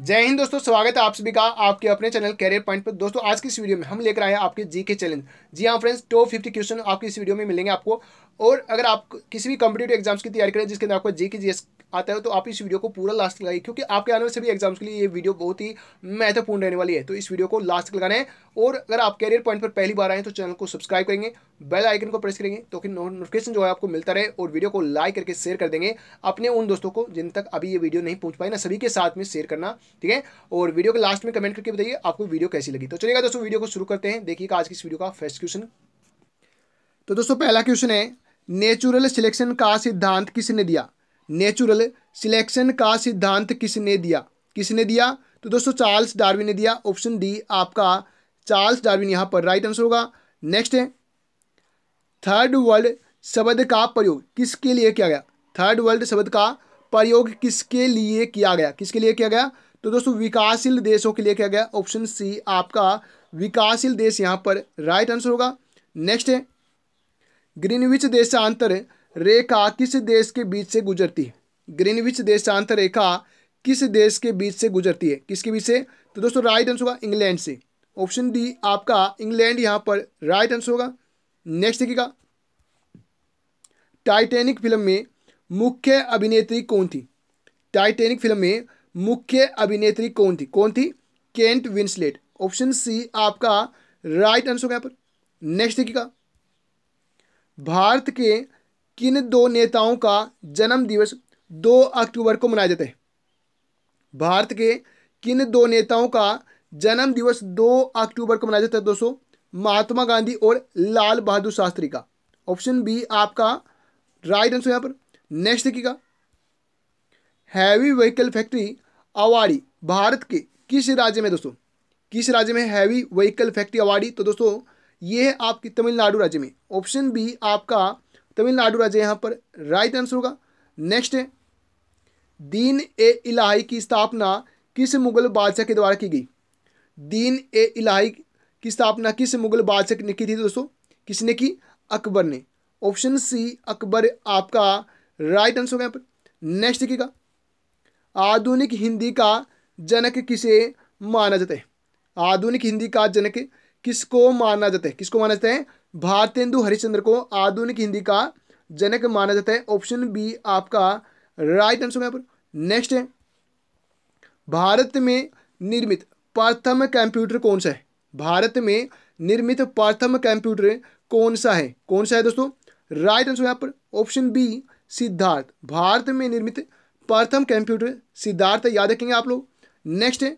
जय हिंद दोस्तों स्वागत है आप सभी का आपके अपने चैनल कैरियर पॉइंट पर दोस्तों आज की इस वीडियो में हम लेकर आए हैं आपके जी के चैलेंज जी हाँ फ्रेंड्स टॉप फिफ्टी क्वेश्चन आपकी इस वीडियो में मिलेंगे आपको और अगर आप किसी भी कम्पिटेटिव एग्जाम्स की तैयारी करें जिसके अंदर आपको जी के जी एस आता है तो आप इस वीडियो को पूरा लास्ट लगाइए क्योंकि आपके आने वाले सभी एग्जाम्स के लिए ये वीडियो बहुत ही महत्वपूर्ण रहने वाली है तो इस वीडियो को लास्ट लगाना है और अगर आप कैरियर पॉइंट पर पहली बार आए तो चैनल को सब्सक्राइब करेंगे बेल आइकन को प्रेस करेंगे तो कि नोटिफिकेशन जो है आपको मिलता रहे और वीडियो को लाइक करके शेयर कर देंगे अपने उन दोस्तों को जिन तक अभी ये वीडियो नहीं पहुंच पाए ना सभी के साथ में शेयर करना ठीक है और वीडियो के लास्ट में कमेंट करके बताइए आपको वीडियो कैसी लगी तो चलिएगा दोस्तों वीडियो को शुरू करते हैं देखिए आज की इस वीडियो का फर्स्ट क्वेश्चन तो दोस्तों पहला क्वेश्चन है नेचुरल सिलेक्शन का सिद्धांत किसने दिया नेचुरल सिलेक्शन का सिद्धांत किसने दिया किसने दिया तो दोस्तों चार्ल्स डार्विन ने दिया ऑप्शन डी आपका चार्ल्स डार्विन यहाँ पर राइट आंसर होगा नेक्स्ट है थर्ड वर्ल्ड शब्द का प्रयोग किसके लिए किया गया थर्ड वर्ल्ड शब्द का प्रयोग किसके लिए किया गया किसके लिए किया गया तो दोस्तों विकासशील देशों के लिए किया गया ऑप्शन सी आपका विकासशील देश यहाँ पर राइट आंसर होगा नेक्स्ट है ग्रीनविच देशांतर रेखा किस देश के बीच से गुजरती है ग्रीनविच देशांत रेखा किस देश के बीच से गुजरती है किसके बीच से तो दोस्तों राइट आंसर होगा इंग्लैंड से ऑप्शन डी आपका इंग्लैंड यहाँ पर राइट आंसर होगा नेक्स्ट देखिएगा टाइटेनिक फिल्म में मुख्य अभिनेत्री कौन थी टाइटेनिक फिल्म में मुख्य अभिनेत्री कौन थी कौन थी केंट विंसलेट ऑप्शन सी आपका राइट आंसर होगा यहाँ पर नेक्स्ट देखिएगा भारत के किन दो नेताओं का जन्म दिवस दो अक्टूबर को मनाया जाता है भारत के किन दो नेताओं का जन्म दिवस दो अक्टूबर को मनाया जाता है दोस्तों महात्मा गांधी और लाल बहादुर शास्त्री का ऑप्शन बी आपका राइट आंसर यहाँ पर नेक्स्ट देखिएगा heavy vehicle factory Avadi Bharat के किस राज्य में दोस्तों किस राज्य में हैवी व्हीकल फैक्ट्री अवाड़ी तो दोस्तों ये है आपकी तमिलनाडु राज्य में ऑप्शन बी आपका तमिलनाडु राज्य यहाँ पर राइट आंसर होगा नेक्स्ट है दीन ए इलाही की स्थापना किस मुगल बादशाह के द्वारा की गई दीन ए इलाही की स्थापना किस मुगल बादशाह ने की थी दोस्तों किसने की अकबर ने ऑप्शन सी अकबर आपका राइट आंसर होगा यहाँ पर नेक्स्ट देखिएगा आधुनिक हिंदी का जनक किसे माना जाता है आधुनिक हिंदी का जनक किसको माना जाता है किसको माना जाता है भारतेंदु हरिश्चंद्र को आधुनिक हिंदी का जनक माना जाता है ऑप्शन बी आपका राइट आंसर यहाँ पर नेक्स्ट है भारत में निर्मित प्रथम कंप्यूटर कौन सा है भारत में निर्मित प्रथम कंप्यूटर कौन सा है कौन सा है दोस्तों राइट आंसर यहाँ पर ऑप्शन बी सिद्धार्थ भारत में निर्मित प्रथम कंप्यूटर सिद्धार्थ याद रखेंगे आप लोग नेक्स्ट है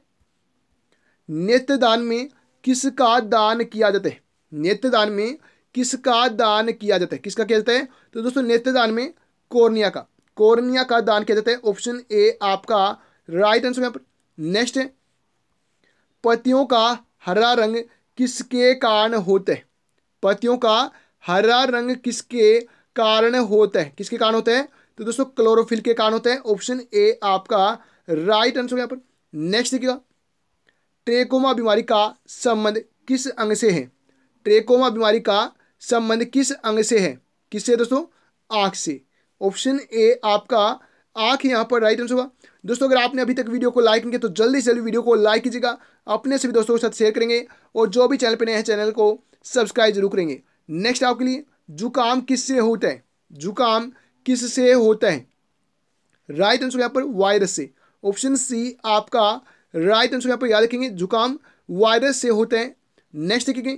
नेत्रदान में किसका दान किया जाता है नेत्र दान में किसका दान किया जाता है किसका किया जाता है तो दोस्तों नेत्र दान में कोर्निया का कोर्निया का दान किया जाता है ऑप्शन ए आपका राइट आंसर यहाँ पर नेक्स्ट है पतियों का हरा रंग किसके कारण होता है पतियों का हरा रंग किसके कारण होता है किसके कारण होता है तो दोस्तों क्लोरोफिल के कारण होता है ऑप्शन ए आपका राइट आंसर यहाँ पर नेक्स्ट देखिएगा ट्रेकोमा बीमारी का संबंध किस अंग से है ट्रेकोमा बीमारी का संबंध किस अंग से है किससे दोस्तों आँख से ऑप्शन ए आपका आँख यहाँ पर राइट आंसर होगा दोस्तों अगर आपने अभी तक वीडियो को लाइक नहीं किया तो जल्दी से जल्दी वीडियो को लाइक कीजिएगा अपने सभी दोस्तों के साथ शेयर करेंगे और जो भी चैनल पर नए हैं चैनल को सब्सक्राइब जरूर करेंगे नेक्स्ट आपके लिए जुकाम किससे होता है जुकाम किससे होता है राइट आंसर यहाँ पर वायरस से ऑप्शन सी आपका राइट आंसर यहाँ पर याद रखेंगे जुकाम वायरस से होते हैं नेक्स्ट देखेंगे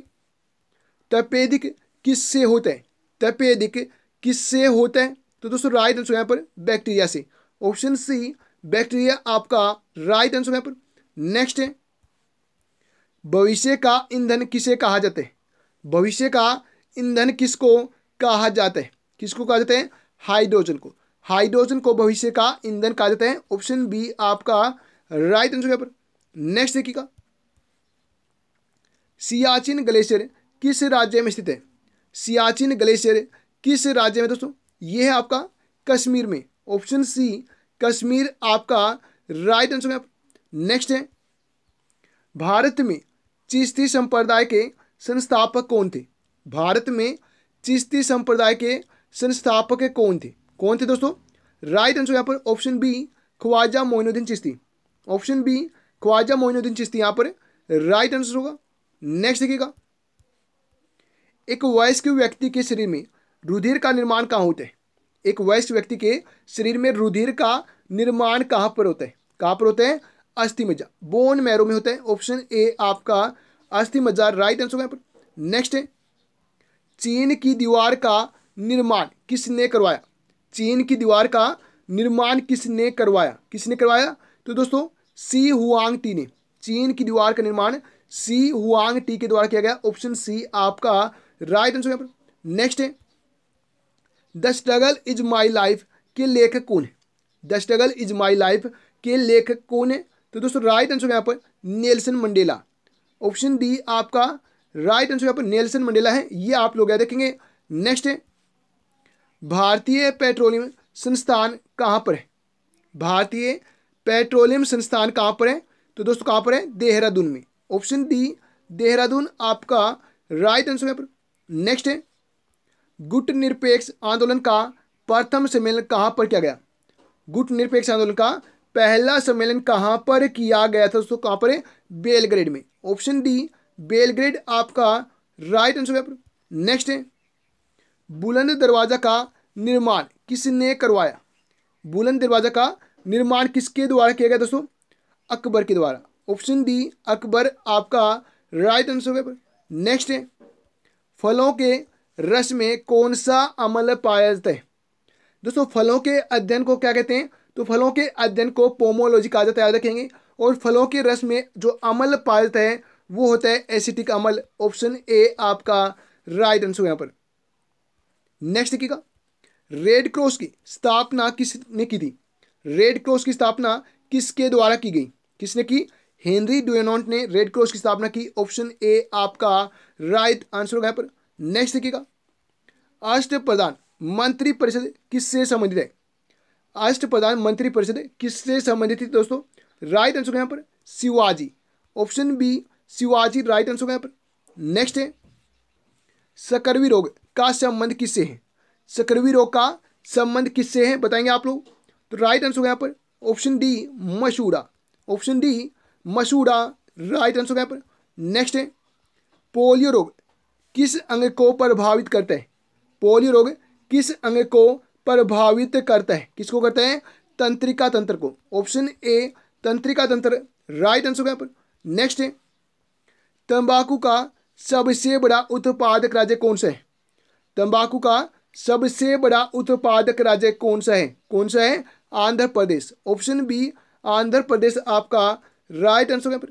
तपेदिक किस से होते हैं तपेदिक किस से होते हैं तो दोस्तों राइट आंसर यहाँ पर बैक्टीरिया से ऑप्शन सी बैक्टीरिया आपका राइट आंसर यहाँ पर नेक्स्ट है भविष्य का ईंधन किसे कहा जाता है भविष्य का ईंधन किसको कहा जाता है किसको कहा जाता है हाइड्रोजन को हाइड्रोजन को भविष्य का ईंधन कहा जाता है ऑप्शन बी आपका राइट आंसर पेपर नेक्स्ट देखिएगा सियाचिन ग्लेशियर किस राज्य में स्थित है सियाचिन ग्लेशियर किस राज्य में दोस्तों ये है आपका कश्मीर में ऑप्शन सी कश्मीर आपका राइट आंसर है नेक्स्ट है भारत में चिश्ती संप्रदाय के संस्थापक कौन थे भारत में चिश्ती संप्रदाय के संस्थापक कौन थे कौन थे दोस्तों राइट आंसर यहाँ पर option B Khwaja Moinuddin Chishti option B Khwaja Moinuddin Chishti यहां पर राइट आंसर होगा नेक्स्ट देखिएगा एक वयस्क व्यक्ति के शरीर में रुधिर का निर्माण कहाँ होता है एक वयस्क व्यक्ति के शरीर में रुधिर का निर्माण कहाँ पर होता है कहाँ पर होता है अस्थि मज्जा बोन मैरो में होता है ऑप्शन ए आपका अस्थि मज्जा राइट आंसर होगा पर नेक्स्ट है चीन की दीवार का निर्माण किसने करवाया चीन की दीवार का निर्माण किसने करवाया किसने करवाया तो दोस्तों सी हुआंग टी ने चीन की दीवार का निर्माण सी हुआंग टी के द्वारा किया गया ऑप्शन सी आपका राइट आंसर यहाँ पर नेक्स्ट है the struggle is my life के लेखक कौन है the struggle is my life के लेखक कौन है तो दोस्तों राइट आंसर यहाँ पर नेल्सन मंडेला ऑप्शन डी आपका राइट आंसर यहाँ पर नेल्सन मंडेला है ये आप लोग याद देखेंगे नेक्स्ट है भारतीय पेट्रोलियम संस्थान कहाँ पर है भारतीय पेट्रोलियम संस्थान कहाँ पर है तो दोस्तों कहाँ पर है देहरादून में ऑप्शन डी देहरादून आपका राइट आंसर है नेक्स्ट है गुट निरपेक्ष आंदोलन का प्रथम सम्मेलन कहाँ पर किया गया गुट निरपेक्ष आंदोलन का पहला सम्मेलन कहाँ पर किया गया था दोस्तों कहाँ पर है बेलग्रेड में ऑप्शन डी बेलग्रेड आपका राइट आंसर है नेक्स्ट है बुलंद दरवाज़ा का निर्माण किसने करवाया बुलंद दरवाज़ा का निर्माण किसके द्वारा किया गया दोस्तों अकबर के द्वारा ऑप्शन डी अकबर आपका राइट आंसर गया नेक्स्ट है फलों के रस में कौन सा अमल पाया जाता है दोस्तों फलों के अध्ययन को क्या कहते हैं तो फलों के अध्ययन को पोमोलॉजी कहा जाता है याद रखेंगे और फलों के रस में जो अमल पाया जाता है वो होता है एसिटिक अमल ऑप्शन ए आपका राइट आंसर यहाँ पर नेक्स्ट देखिएगा रेड क्रॉस की स्थापना किसने की थी रेड क्रॉस की स्थापना किसके द्वारा की गई किसने की हेनरी डुएनॉन्ट ने रेड क्रॉस की स्थापना की ऑप्शन ए आपका राइट आंसर होगा पर नेक्स्ट देखिएगा अष्ट प्रधान मंत्री परिषद किससे संबंधित है अष्ट प्रधान मंत्री परिषद किससे संबंधित थी दोस्तों राइट आंसर यहाँ पर Shivaji option B Shivaji right answer यहाँ पर नेक्स्ट है सकरवी रोग का संबंध किससे है सकरवी रोग का संबंध किससे है बताएंगे आप लोग तो राइट आंसर यहाँ पर ऑप्शन डी मशूरा ऑप्शन डी मशूरा राइट आंसर यहाँ पर नेक्स्ट है पोलियो रोग किस अंग को प्रभावित करता है पोलियो रोग किस अंग को प्रभावित करता है किसको करता है तंत्रिका तंत्र को ऑप्शन ए तंत्रिका तंत्र राइट आंसर यहाँ पर नेक्स्ट है तंबाकू का सबसे बड़ा उत्पादक राज्य कौन सा है तंबाकू का सबसे बड़ा उत्पादक राज्य कौन सा है कौन सा है आंध्र प्रदेश ऑप्शन बी आंध्र प्रदेश आपका राइट आंसर यहाँ पर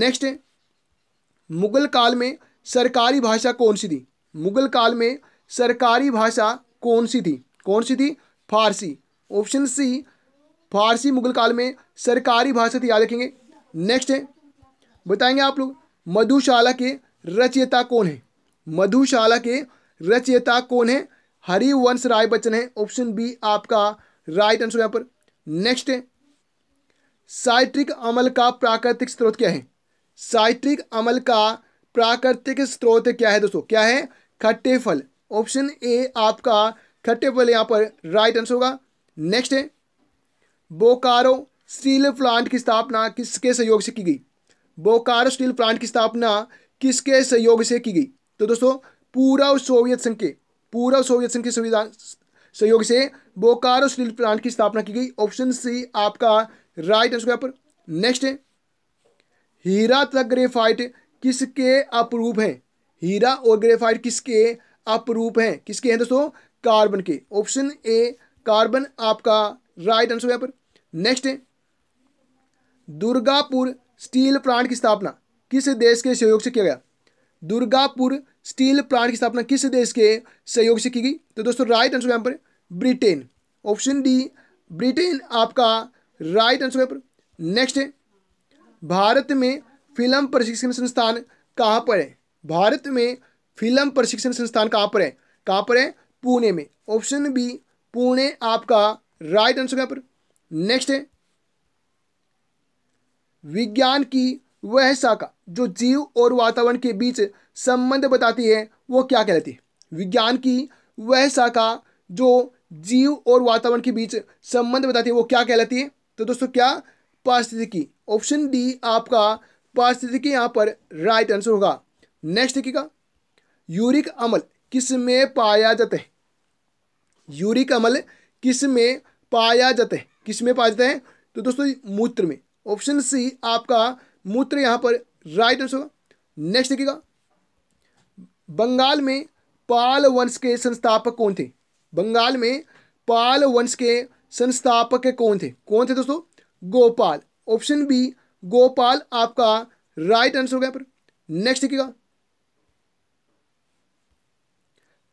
नेक्स्ट है मुगल काल में सरकारी भाषा कौन सी थी मुगल काल में सरकारी भाषा कौन सी थी कौन सी थी फारसी ऑप्शन सी फारसी मुगल काल में सरकारी भाषा थी याद रखेंगे नेक्स्ट है बताएंगे आप लोग मधुशाला के रचयिता कौन है मधुशाला के रचयिता कौन है हरिवंश राय बच्चन है ऑप्शन बी आपका राइट आंसर यहां पर नेक्स्ट है साइट्रिक अमल का प्राकृतिक स्रोत क्या है साइट्रिक अमल का प्राकृतिक स्रोत क्या है दोस्तों क्या है खट्टे फल ऑप्शन ए आपका खट्टे फल यहां पर राइट आंसर होगा नेक्स्ट है बोकारो स्टील प्लांट की स्थापना किसके सहयोग से की गई बोकारो स्टील प्लांट की स्थापना किसके सहयोग से की गई तो दोस्तों पूरा सोवियत संघ के पूरा सोवियत संघ के संविधान सहयोग से बोकारो स्टील प्लांट की स्थापना की गई ऑप्शन सी आपका राइट आंसर यहाँ पर नेक्स्ट है हीरा तथा ग्रेफाइट किसके अपरूप हैं हीरा और ग्रेफाइट किसके अपरूप हैं किसके हैं दोस्तों कार्बन के ऑप्शन ए कार्बन आपका राइट आंसर यहाँ पर नेक्स्ट है दुर्गापुर स्टील प्लांट की स्थापना किस देश के सहयोग से किया गया दुर्गापुर स्टील प्लांट की स्थापना किस देश के सहयोग से की गई तो दोस्तों राइट आंसर यहाँ पर ब्रिटेन ऑप्शन डी ब्रिटेन आपका राइट आंसर पेपर नेक्स्ट है भारत में फिल्म प्रशिक्षण संस्थान कहाँ पर है भारत में फिल्म प्रशिक्षण संस्थान कहाँ पर है कहाँ पर है पुणे में ऑप्शन बी पुणे आपका राइट आंसर पेपर नेक्स्ट है विज्ञान की वह शाखा जो जीव और वातावरण के बीच संबंध बताती है वो क्या कहलाती है विज्ञान की वह शाखा जो जीव और वातावरण के बीच संबंध बताती है वो क्या कहलाती है तो दोस्तों क्या पारिस्थितिकी ऑप्शन डी आपका पारिस्थितिकी यहाँ पर राइट आंसर होगा नेक्स्ट देखिएगा यूरिक अमल किस में पाया जाता है यूरिक अमल किस में पाया जाता है किस में पाया जाता है तो दोस्तों मूत्र में ऑप्शन सी आपका मूत्र यहाँ पर राइट आंसर होगा नेक्स्ट देखिएगा बंगाल में पाल वंश के संस्थापक कौन थे बंगाल में पाल वंश के संस्थापक कौन थे कौन थे दोस्तों गोपाल ऑप्शन बी गोपाल आपका राइट आंसर हो गया पर नेक्स्ट देखिएगा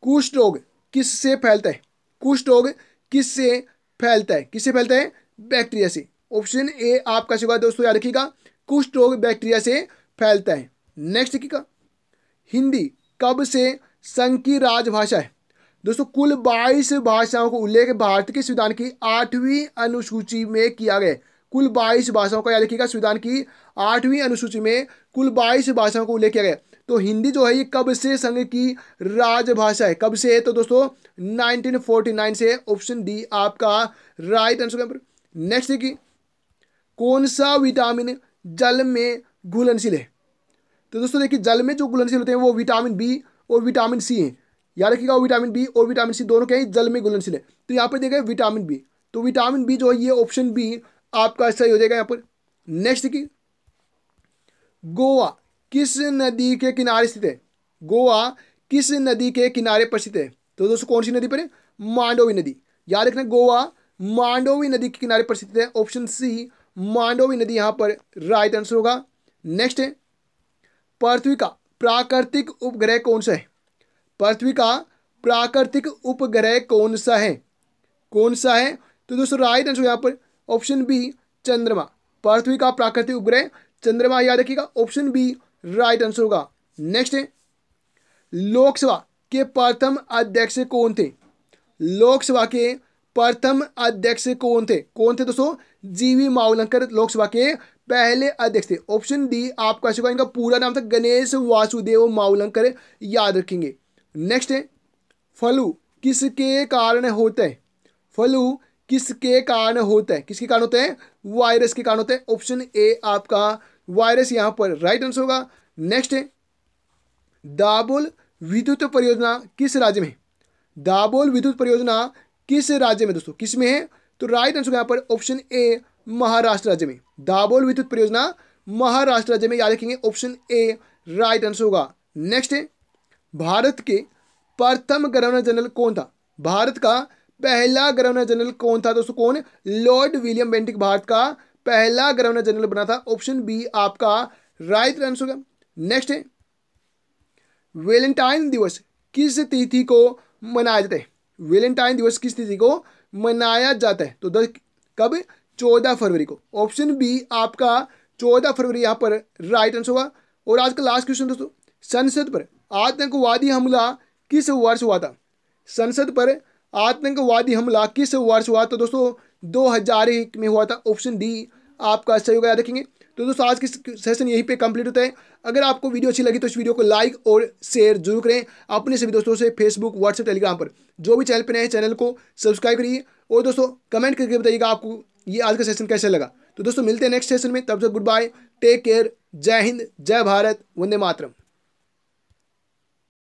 कुष्ठ रोग किससे फैलता है कुष्ठ रोग किससे फैलता है किससे फैलता है बैक्टीरिया से ऑप्शन ए आपका होगा दोस्तों याद रखिएगा कुष्ठ रोग बैक्टीरिया से फैलता है नेक्स्ट देखिएगा हिंदी कब से संघ की राजभाषा है दोस्तों कुल बाईस भाषाओं को उल्लेख भारत के संविधान की आठवीं अनुसूची में किया गया कुल बाईस भाषाओं का याद रखिएगा संविधान की आठवीं अनुसूची में कुल बाईस भाषाओं को उल्लेख किया गया तो हिंदी जो है ये कब से संघ की राजभाषा है कब से है तो दोस्तों 1949 से ऑप्शन डी आपका राइट आंसर नेक्स्ट देखिए कौन सा विटामिन जल में घुलनशील है तो दोस्तों देखिए जल में जो घुलनशील होते हैं वो विटामिन बी और विटामिन सी हैं याद रखिएगा विटामिन बी और विटामिन सी दोनों क्या है जल में घुलनशील है तो यहाँ पर देखा विटामिन बी तो विटामिन बी जो है ये ऑप्शन बी आपका सही हो जाएगा यहाँ पर नेक्स्ट की गोवा किस नदी के किनारे स्थित है गोवा किस नदी के किनारे पर स्थित है तो दोस्तों कौन सी नदी पर है मांडोवी नदी याद रखना गोवा मांडोवी नदी के किनारे पर स्थित है ऑप्शन सी मांडोवी नदी यहाँ पर राइट आंसर होगा नेक्स्ट है पृथ्वी का प्राकृतिक उपग्रह कौन सा है पृथ्वी का प्राकृतिक उपग्रह कौन सा है कौन सा है तो दोस्तों राइट आंसर यहाँ पर ऑप्शन बी चंद्रमा पृथ्वी का प्राकृतिक उपग्रह चंद्रमा याद रखिएगा ऑप्शन बी राइट आंसर होगा नेक्स्ट है लोकसभा के प्रथम अध्यक्ष कौन थे लोकसभा के प्रथम अध्यक्ष कौन थे कौन थे दोस्तों जीवी मावलंकर लोकसभा के पहले अध्यक्ष थे ऑप्शन डी आपका इनका पूरा नाम था गणेश वासुदेव मावलंकर याद रखेंगे नेक्स्ट है फलू किसके कारण होते हैं फलू किसके कारण होते हैं किसके कारण होते हैं वायरस के कारण होते हैं ऑप्शन ए आपका वायरस यहां पर राइट आंसर होगा नेक्स्ट है दाबोल विद्युत परियोजना किस राज्य में दाबोल विद्युत परियोजना किस राज्य में दोस्तों किस में है तो राइट आंसर यहां पर ऑप्शन ए महाराष्ट्र राज्य में दाबोल विद्युत परियोजना महाराष्ट्र राज्य में याद रखेंगे ऑप्शन ए राइट आंसर होगा नेक्स्ट है भारत के प्रथम गवर्नर जनरल कौन था भारत का पहला गवर्नर जनरल कौन था दोस्तों कौन लॉर्ड विलियम बेंटिक भारत का पहला गवर्नर जनरल बना था ऑप्शन बी आपका राइट आंसर होगा नेक्स्ट है वेलेंटाइन दिवस किस तिथि को मनाया जाता है वेलेंटाइन दिवस किस तिथि को मनाया जाता है तो दस कब चौदह फरवरी को ऑप्शन बी आपका चौदह फरवरी यहां पर राइट आंसर होगा और आज का लास्ट क्वेश्चन दोस्तों संसद पर आतंकवादी हमला किस वर्ष हुआ था संसद पर आतंकवादी हमला किस वर्ष हुआ था तो दोस्तों दो हजार एक में हुआ था ऑप्शन डी आपका सही होगा याद रखेंगे तो दोस्तों आज की सेशन यहीं पे कंप्लीट होता है अगर आपको वीडियो अच्छी लगी तो इस वीडियो को लाइक और शेयर जरूर करें अपने सभी दोस्तों से फेसबुक व्हाट्सएप टेलीग्राम पर जो भी चैनल पर नए चैनल को सब्सक्राइब करिए और दोस्तों कमेंट करके बताइएगा आपको ये आज का सेशन कैसे लगा तो दोस्तों मिलते हैं नेक्स्ट सेशन में तब तक गुड बाय टेक केयर जय हिंद जय भारत वंदे मातरम